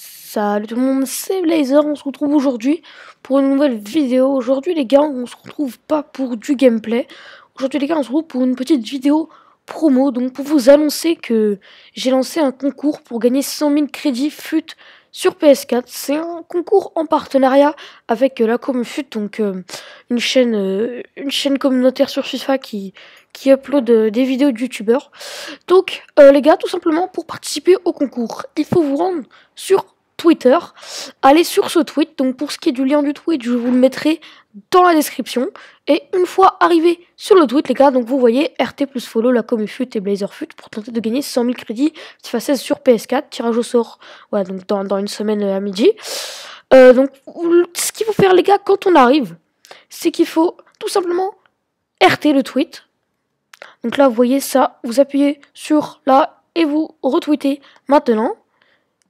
Salut tout le monde, c'est Blazer, on se retrouve aujourd'hui pour une nouvelle vidéo. Aujourd'hui les gars, on se retrouve pas pour du gameplay. Aujourd'hui les gars, on se retrouve pour une petite vidéo promo, donc pour vous annoncer que j'ai lancé un concours pour gagner 100 000 crédits FUT sur PS4. C'est un concours en partenariat avec euh, la FUT, donc euh, une, chaîne, euh, une chaîne communautaire sur FIFA qui, qui upload des vidéos de youtubeurs. Donc les gars, tout simplement pour participer au concours, il faut vous rendre sur Twitter, allez sur ce tweet. Donc pour ce qui est du lien du tweet, je vous le mettrai dans la description. Et une fois arrivé sur le tweet, les gars, donc vous voyez RT plus follow, la fut et fut pour tenter de gagner 100 000 crédits FIFA 16 sur PS4. Tirage au sort, voilà, donc dans, une semaine euh, à midi. Euh, donc ce qu'il faut faire, les gars, quand on arrive, c'est qu'il faut tout simplement RT le tweet. Donc là, vous voyez ça, vous appuyez sur là et vous retweetez maintenant.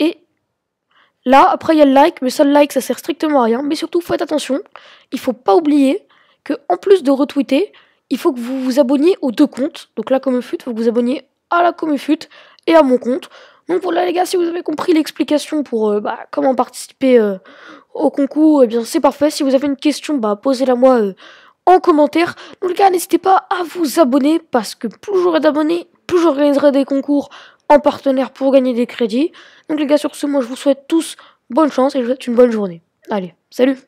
Et Là, après, il y a le like, mais ça, le like, ça sert strictement à rien. Mais surtout, faites attention. Il faut pas oublier que, en plus de retweeter, il faut que vous vous abonniez aux deux comptes. Donc, la fut, il faut que vous vous abonniez à la fut et à mon compte. Donc, voilà, les gars, si vous avez compris l'explication pour euh, bah, comment participer euh, au concours, eh bien, c'est parfait. Si vous avez une question, bah, posez-la moi euh, en commentaire. Donc, les gars, n'hésitez pas à vous abonner parce que plus j'aurai d'abonnés, plus j'organiserai des concours en partenaire pour gagner des crédits. Donc les gars, sur ce, moi je vous souhaite tous bonne chance et je vous souhaite une bonne journée. Allez, salut